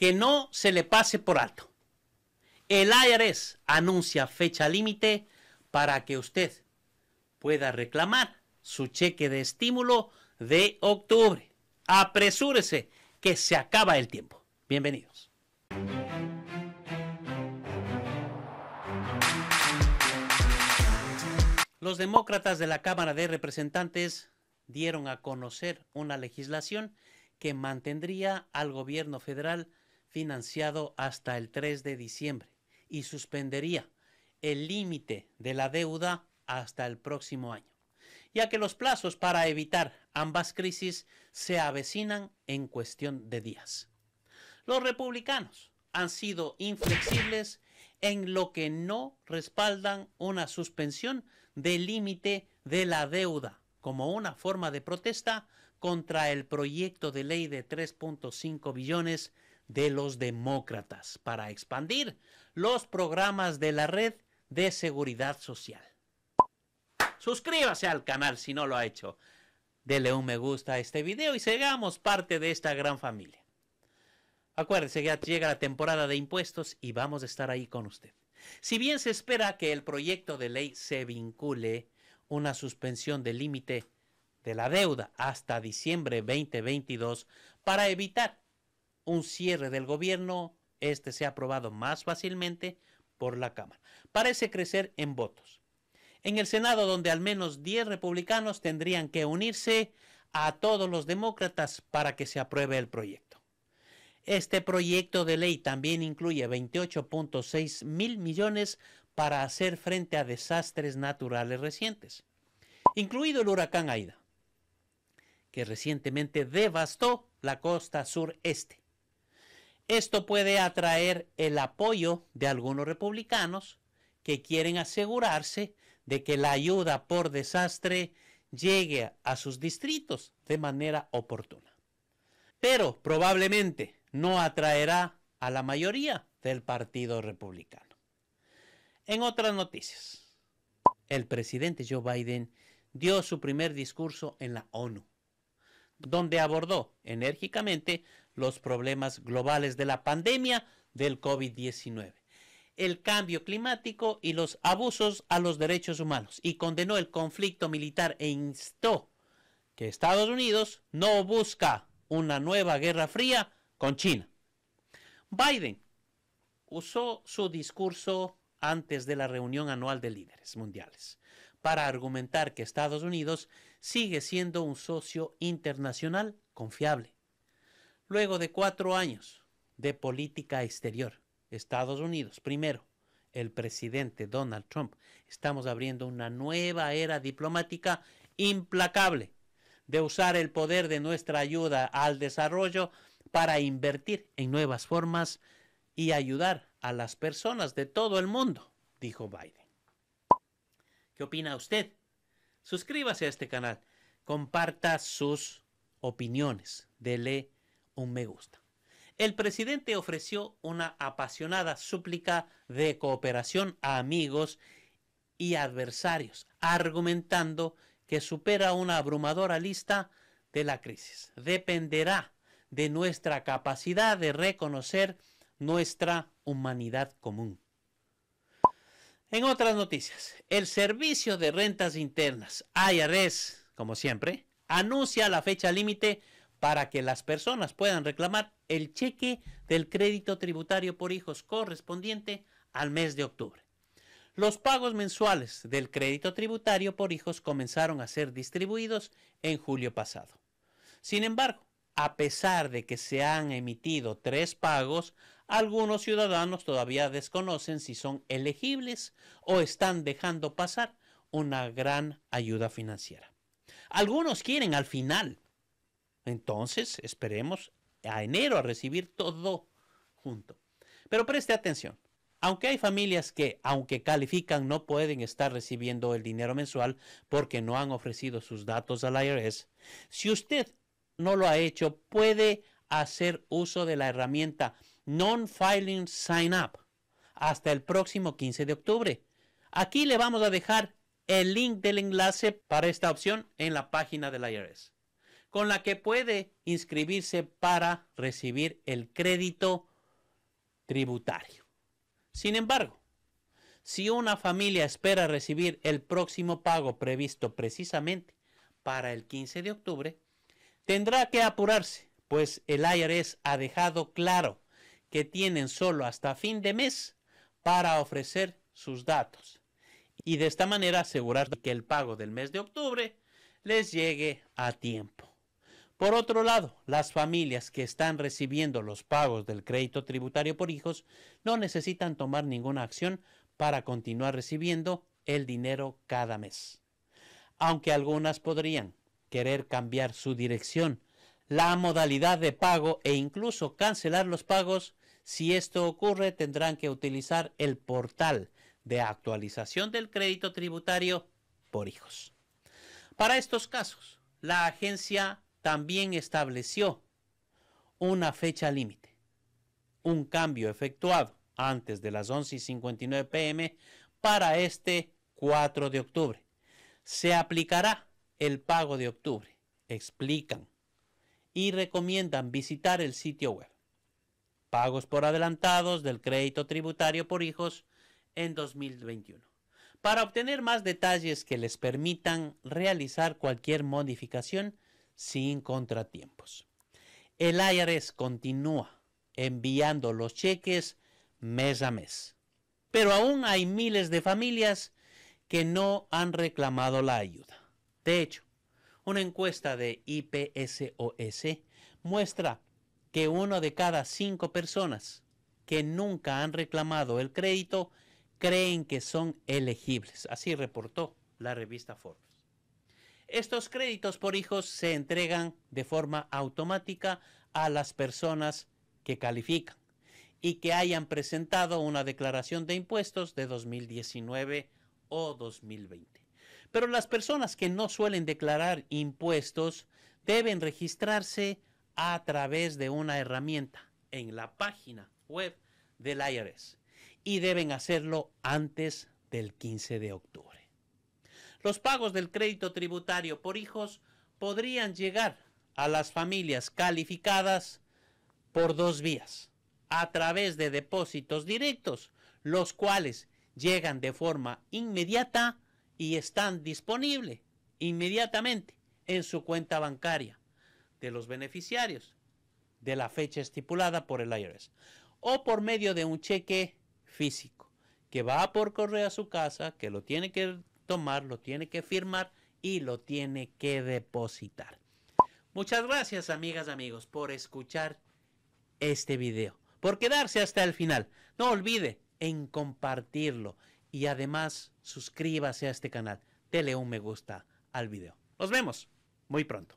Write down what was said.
que no se le pase por alto. El IRS anuncia fecha límite para que usted pueda reclamar su cheque de estímulo de octubre. Apresúrese, que se acaba el tiempo. Bienvenidos. Los demócratas de la Cámara de Representantes dieron a conocer una legislación que mantendría al gobierno federal financiado hasta el 3 de diciembre y suspendería el límite de la deuda hasta el próximo año, ya que los plazos para evitar ambas crisis se avecinan en cuestión de días. Los republicanos han sido inflexibles en lo que no respaldan una suspensión del límite de la deuda como una forma de protesta contra el proyecto de ley de 3.5 billones de los demócratas para expandir los programas de la red de seguridad social. Suscríbase al canal si no lo ha hecho. Dele un me gusta a este video y seamos parte de esta gran familia. Acuérdese que llega la temporada de impuestos y vamos a estar ahí con usted. Si bien se espera que el proyecto de ley se vincule una suspensión del límite de la deuda hasta diciembre 2022 para evitar un cierre del gobierno, este sea aprobado más fácilmente por la Cámara. Parece crecer en votos. En el Senado, donde al menos 10 republicanos tendrían que unirse a todos los demócratas para que se apruebe el proyecto. Este proyecto de ley también incluye 28.6 mil millones para hacer frente a desastres naturales recientes, incluido el huracán Aida, que recientemente devastó la costa sureste. Esto puede atraer el apoyo de algunos republicanos que quieren asegurarse de que la ayuda por desastre llegue a sus distritos de manera oportuna. Pero probablemente no atraerá a la mayoría del Partido Republicano. En otras noticias, el presidente Joe Biden dio su primer discurso en la ONU, donde abordó enérgicamente los problemas globales de la pandemia del COVID-19, el cambio climático y los abusos a los derechos humanos, y condenó el conflicto militar e instó que Estados Unidos no busca una nueva guerra fría con China. Biden usó su discurso antes de la reunión anual de líderes mundiales para argumentar que Estados Unidos sigue siendo un socio internacional confiable Luego de cuatro años de política exterior, Estados Unidos, primero, el presidente Donald Trump, estamos abriendo una nueva era diplomática implacable de usar el poder de nuestra ayuda al desarrollo para invertir en nuevas formas y ayudar a las personas de todo el mundo, dijo Biden. ¿Qué opina usted? Suscríbase a este canal, comparta sus opiniones, dele me gusta. El presidente ofreció una apasionada súplica de cooperación a amigos y adversarios, argumentando que supera una abrumadora lista de la crisis. Dependerá de nuestra capacidad de reconocer nuestra humanidad común. En otras noticias, el Servicio de Rentas Internas, IRS, como siempre, anuncia la fecha límite para que las personas puedan reclamar el cheque del crédito tributario por hijos correspondiente al mes de octubre. Los pagos mensuales del crédito tributario por hijos comenzaron a ser distribuidos en julio pasado. Sin embargo, a pesar de que se han emitido tres pagos, algunos ciudadanos todavía desconocen si son elegibles o están dejando pasar una gran ayuda financiera. Algunos quieren al final entonces, esperemos a enero a recibir todo junto. Pero preste atención. Aunque hay familias que, aunque califican, no pueden estar recibiendo el dinero mensual porque no han ofrecido sus datos al IRS, si usted no lo ha hecho, puede hacer uso de la herramienta Non-Filing Sign Up hasta el próximo 15 de octubre. Aquí le vamos a dejar el link del enlace para esta opción en la página del IRS con la que puede inscribirse para recibir el crédito tributario. Sin embargo, si una familia espera recibir el próximo pago previsto precisamente para el 15 de octubre, tendrá que apurarse, pues el IRS ha dejado claro que tienen solo hasta fin de mes para ofrecer sus datos y de esta manera asegurar que el pago del mes de octubre les llegue a tiempo. Por otro lado, las familias que están recibiendo los pagos del crédito tributario por hijos no necesitan tomar ninguna acción para continuar recibiendo el dinero cada mes. Aunque algunas podrían querer cambiar su dirección, la modalidad de pago e incluso cancelar los pagos, si esto ocurre tendrán que utilizar el portal de actualización del crédito tributario por hijos. Para estos casos, la agencia también estableció una fecha límite, un cambio efectuado antes de las 11 y 59 pm para este 4 de octubre. Se aplicará el pago de octubre, explican y recomiendan visitar el sitio web. Pagos por adelantados del crédito tributario por hijos en 2021. Para obtener más detalles que les permitan realizar cualquier modificación, sin contratiempos. El IRS continúa enviando los cheques mes a mes, pero aún hay miles de familias que no han reclamado la ayuda. De hecho, una encuesta de IPSOS muestra que uno de cada cinco personas que nunca han reclamado el crédito creen que son elegibles. Así reportó la revista Forbes. Estos créditos por hijos se entregan de forma automática a las personas que califican y que hayan presentado una declaración de impuestos de 2019 o 2020. Pero las personas que no suelen declarar impuestos deben registrarse a través de una herramienta en la página web del IRS y deben hacerlo antes del 15 de octubre. Los pagos del crédito tributario por hijos podrían llegar a las familias calificadas por dos vías, a través de depósitos directos, los cuales llegan de forma inmediata y están disponibles inmediatamente en su cuenta bancaria de los beneficiarios de la fecha estipulada por el IRS o por medio de un cheque físico que va por correo a su casa, que lo tiene que tomar, lo tiene que firmar y lo tiene que depositar. Muchas gracias amigas, amigos, por escuchar este video, por quedarse hasta el final. No olvide en compartirlo y además suscríbase a este canal. Dele un me gusta al video. Nos vemos muy pronto.